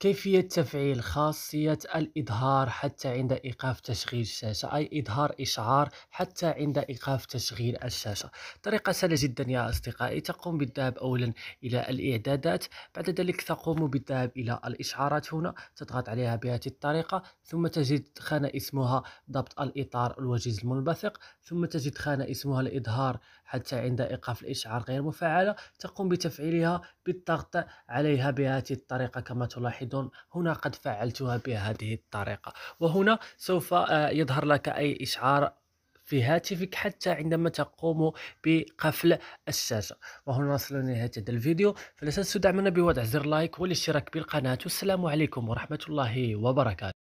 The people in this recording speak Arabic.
كيفية تفعيل خاصية الإظهار حتى عند إيقاف تشغيل الشاشة أي إظهار إشعار حتى عند إيقاف تشغيل الشاشة طريقة سهلة جدا يا أصدقائي تقوم بالذهاب أولا إلى الإعدادات بعد ذلك تقوم بالذهاب إلى الإشعارات هنا تضغط عليها بهذه الطريقة ثم تجد خانة اسمها ضبط الإطار الوجيز المنبثق ثم تجد خانة اسمها الإظهار حتى عند إيقاف الإشعار غير مفعلة تقوم بتفعيلها بالضغط عليها بهذه الطريقة كما تلاحظ لاحظون هنا قد فعلتها بهذه الطريقة وهنا سوف آه، يظهر لك أي إشعار في هاتفك حتى عندما تقوم بقفل الشاشة وهنا نصل لنهاية هذا الفيديو فلا تنسوا دعمنا بوضع زر لايك والاشتراك بالقناة والسلام عليكم ورحمة الله وبركاته